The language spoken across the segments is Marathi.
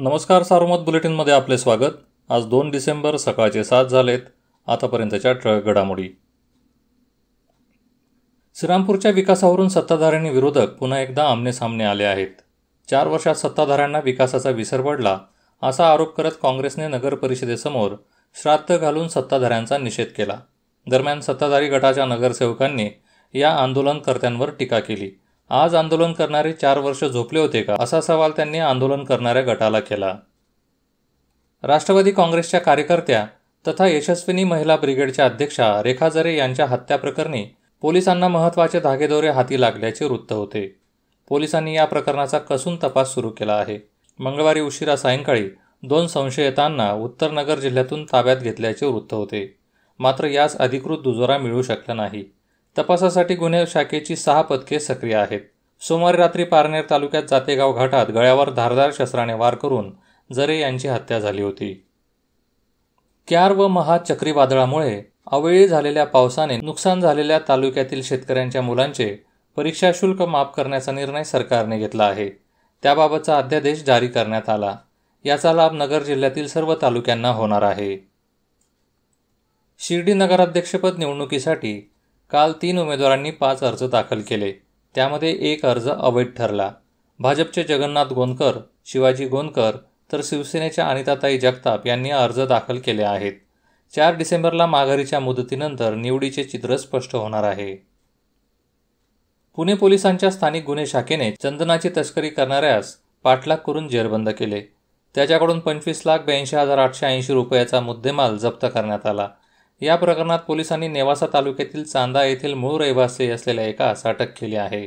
नमस्कार सार्वमत बुलेटिनमध्ये आपले स्वागत आज दोन डिसेंबर सकाळचे सात झालेत आतापर्यंतच्या ठळक घडामोडी श्रीरामपूरच्या विकासावरून सत्ताधाऱ्यांनी विरोधक पुन्हा एकदा आमनेसामने आले आहेत चार वर्षात सत्ताधाऱ्यांना विकासाचा विसर पडला असा आरोप करत काँग्रेसने नगर परिषदेसमोर श्राद्ध घालून सत्ताधाऱ्यांचा निषेध केला दरम्यान सत्ताधारी गटाच्या नगरसेवकांनी या आंदोलनकर्त्यांवर टीका केली आज आंदोलन करणारे चार वर्ष झोपले होते का असा सवाल त्यांनी आंदोलन करणाऱ्या गटाला केला राष्ट्रवादी काँग्रेसच्या कार्यकर्त्या तथा यशस्विनी महिला ब्रिगेडच्या अध्यक्षा रेखा जरे यांच्या हत्याप्रकरणी पोलिसांना महत्त्वाचे धागेदोरे हाती लागल्याचे वृत्त होते पोलिसांनी या प्रकरणाचा कसून तपास सुरू केला आहे मंगळवारी उशिरा सायंकाळी दोन संशयितांना उत्तरनगर जिल्ह्यातून ताब्यात घेतल्याचे वृत्त होते मात्र यास अधिकृत दुजोरा मिळू शकला नाही तपासासाठी गुन्हे शाखेची सहा पथके सक्रिय आहेत सोमवारी रात्री पारनेर तालुक्यात जातेगाव घाटात गळ्यावर धारदार शस्त्राने वार करून जरे यांची हत्या झाली होती क्यार व महा चक्रीवादळामुळे अवेळी झालेल्या पावसाने नुकसान झालेल्या तालुक्यातील शेतकऱ्यांच्या मुलांचे परीक्षा शुल्क माफ करण्याचा निर्णय सरकारने घेतला आहे त्याबाबतचा अध्यादेश जारी करण्यात आला याचा लाभ नगर जिल्ह्यातील सर्व तालुक्यांना होणार आहे शिर्डी नगराध्यक्षपद निवडणुकीसाठी काल तीन उमेदवारांनी पाच अर्ज दाखल केले त्यामध्ये एक अर्ज अवैध ठरला भाजपचे जगन्नाथ गोंदकर शिवाजी गोंदकर तर शिवसेनेच्या अनिताताई जगताप यांनी अर्ज दाखल केले आहेत चार डिसेंबरला माघारीच्या मुदतीनंतर निवडीचे चित्र स्पष्ट होणार आहे पुणे पोलिसांच्या स्थानिक गुन्हे शाखेने चंदनाची तस्करी करणाऱ्यास पाठलाग करून जेरबंद केले त्याच्याकडून पंचवीस लाख ब्याऐंशी हजार आठशे ऐंशी रुपयाचा मुद्देमाल जप्त करण्यात आला या प्रकरणात पोलिसांनी नेवासा तालुक्यातील चांदा येथील मूळ रहिवासी असलेल्या एका अटक केली आहे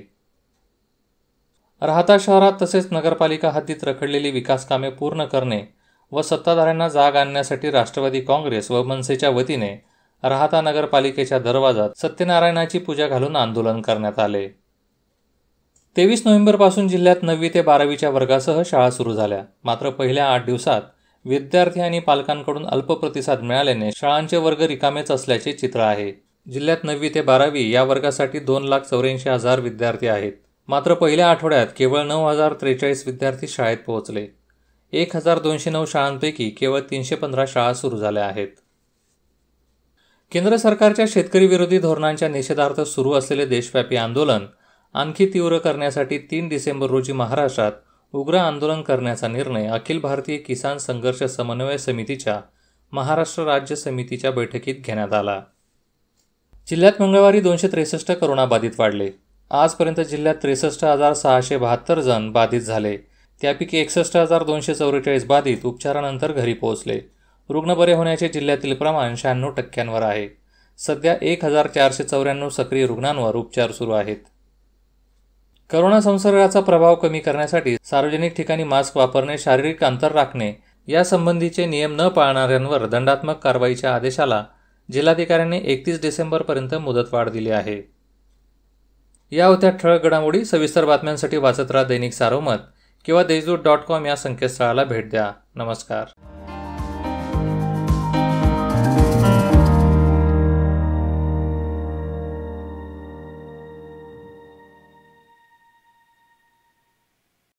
राहता शहरात तसेच नगरपालिका हद्दीत रखडलेली विकासकामे पूर्ण करणे व सत्ताधाऱ्यांना जाग आणण्यासाठी राष्ट्रवादी काँग्रेस व मनसेच्या वतीने राहता नगरपालिकेच्या दरवाजात सत्यनारायणाची पूजा घालून आंदोलन करण्यात आले तेवीस नोव्हेंबरपासून जिल्ह्यात नववी ते बारावीच्या वर्गासह शाळा सुरू झाल्या मात्र पहिल्या आठ दिवसात विद्यार्थी आणि पालकांकडून अल्प प्रतिसाद मिळाल्याने शाळांचे वर्ग रिकामेच असल्याचे चित्र आहे जिल्ह्यात नववी ते बारावी या वर्गासाठी दोन लाख चौऱ्याऐंशी हजार विद्यार्थी आहेत मात्र पहिल्या आठवड्यात केवळ नऊ हजार त्रेचाळीस विद्यार्थी शाळेत पोहोचले एक हजार दोनशे नऊ शाळांपैकी केवळ तीनशे पंधरा शाळा सुरू झाल्या आहेत केंद्र सरकारच्या शेतकरी विरोधी धोरणांच्या निषेधार्थ सुरू असलेले देशव्यापी आंदोलन आणखी तीव्र करण्यासाठी तीन डिसेंबर रोजी महाराष्ट्रात उग्र आंदोलन करण्याचा निर्णय अखिल भारतीय किसान संघर्ष समन्वय समितीच्या महाराष्ट्र राज्य समितीच्या बैठकीत घेण्यात आला जिल्ह्यात मंगळवारी दोनशे त्रेसष्ट करोनाबाधित वाढले आजपर्यंत जिल्ह्यात त्रेसष्ट हजार सहाशे बहात्तर जण बाधित झाले त्यापैकी एकसष्ट हजार दोनशे चौवेचाळीस बाधित उपचारानंतर घरी पोहोचले रुग्ण बरे होण्याचे जिल्ह्यातील प्रमाण शहाण्णव टक्क्यांवर आहे सध्या एक हजार चारशे चौऱ्याण्णव सक्रिय रुग्णांवर उपचार सुरू आहेत करोना संसर्गाचा प्रभाव कमी करण्यासाठी सार्वजनिक ठिकाणी मास्क वापरणे शारीरिक अंतर राखणे यासंबंधीचे नियम न पाळणाऱ्यांवर दंडात्मक कारवाईच्या आदेशाला जिल्हाधिकाऱ्यांनी एकतीस डिसेंबरपर्यंत मुदतवाढ दिली आहे या होत्या ठळक घडामोडी सविस्तर बातम्यांसाठी वाचत राहा दैनिक सारोमत किंवा देशदूत डॉट कॉम या संकेतस्थळाला भेट द्या नमस्कार